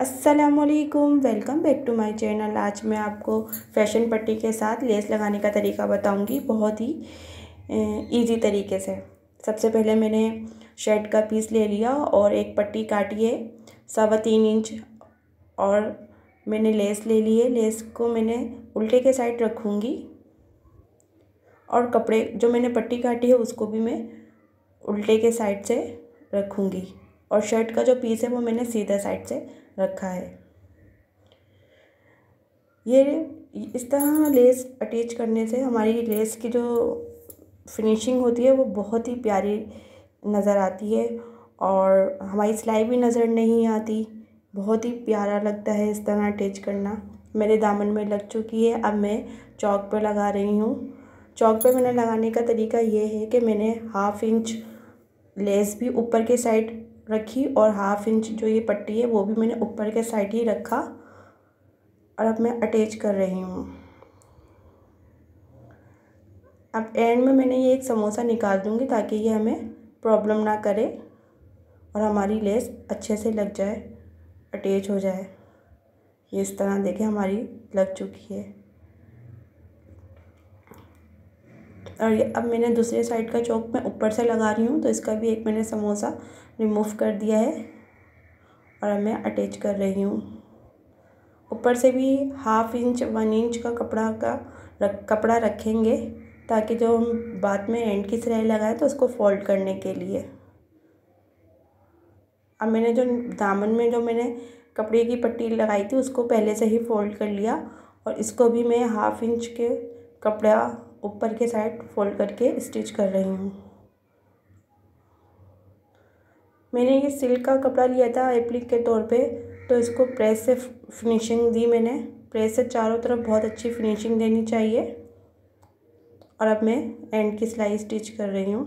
असलकुम welcome back to my channel आज मैं आपको फैशन पट्टी के साथ लेस लगाने का तरीका बताऊंगी बहुत ही इजी तरीके से सबसे पहले मैंने शर्ट का पीस ले लिया और एक पट्टी काटी है सवा तीन इंच और मैंने लेस ले ली है लेस को मैंने उल्टे के साइड रखूँगी और कपड़े जो मैंने पट्टी काटी है उसको भी मैं उल्टे के साइड से रखूँगी और शर्ट का जो पीस है वो मैंने सीधा साइड से रखा है ये इस तरह लेस अटैच करने से हमारी लेस की जो फिनिशिंग होती है वो बहुत ही प्यारी नज़र आती है और हमारी सिलाई भी नज़र नहीं आती बहुत ही प्यारा लगता है इस तरह अटैच करना मेरे दामन में लग चुकी है अब मैं चौक पर लगा रही हूँ चौक पर मैंने लगाने का तरीका ये है कि मैंने हाफ इंच लेस भी ऊपर के साइड रखी और हाफ इंच जो ये पट्टी है वो भी मैंने ऊपर के साइड ही रखा और अब मैं अटैच कर रही हूँ अब एंड में मैंने ये एक समोसा निकाल दूँगी ताकि ये हमें प्रॉब्लम ना करे और हमारी लेस अच्छे से लग जाए अटैच हो जाए ये इस तरह देखें हमारी लग चुकी है और अब मैंने दूसरे साइड का चौक मैं ऊपर से लगा रही हूँ तो इसका भी एक मैंने समोसा रिमूव कर दिया है और अब मैं अटैच कर रही हूँ ऊपर से भी हाफ इंच वन इंच का कपड़ा का रख कपड़ा रखेंगे ताकि जो हम बाद में एंड की सिलाई लगाएं तो उसको फोल्ड करने के लिए अब मैंने जो दामन में जो मैंने कपड़े की पट्टी लगाई थी उसको पहले से ही फोल्ड कर लिया और इसको भी मैं हाफ इंच के कपड़ा ऊपर के साइड फोल्ड करके स्टिच कर रही हूँ मैंने ये सिल्क का कपड़ा लिया था एप्लिक के तौर पे तो इसको प्रेस से फिनिशिंग दी मैंने प्रेस से चारों तरफ बहुत अच्छी फिनिशिंग देनी चाहिए और अब मैं एंड की सिलाई स्टिच कर रही हूँ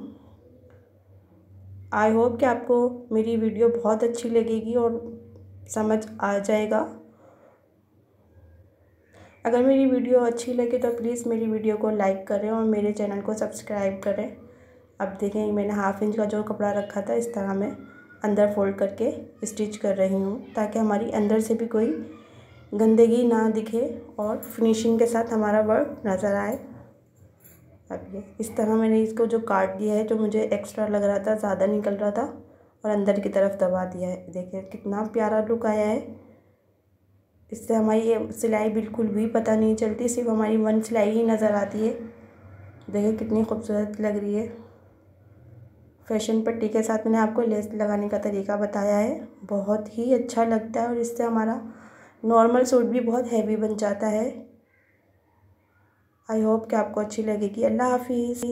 आई होप कि आपको मेरी वीडियो बहुत अच्छी लगेगी और समझ आ जाएगा अगर मेरी वीडियो अच्छी लगे तो प्लीज़ मेरी वीडियो को लाइक करें और मेरे चैनल को सब्सक्राइब करें अब देखें मैंने हाफ़ इंच का जो कपड़ा रखा था इस तरह मैं अंदर फोल्ड करके स्टिच कर रही हूँ ताकि हमारी अंदर से भी कोई गंदगी ना दिखे और फिनिशिंग के साथ हमारा वर्क नज़र आए अब ये इस तरह मैंने इसको जो काट दिया है जो मुझे एक्स्ट्रा लग रहा था ज़्यादा निकल रहा था और अंदर की तरफ दबा दिया है देखिए कितना प्यारा लुक आया है इससे हमारी ये सिलाई बिल्कुल भी पता नहीं चलती सिर्फ हमारी वन सिलाई ही नज़र आती है देखिए कितनी खूबसूरत लग रही है फैशन पट्टी के साथ मैंने आपको लेस लगाने का तरीका बताया है बहुत ही अच्छा लगता है और इससे हमारा नॉर्मल सूट भी बहुत हैवी बन जाता है आई होप कि आपको अच्छी लगेगी अल्लाह हाफिज़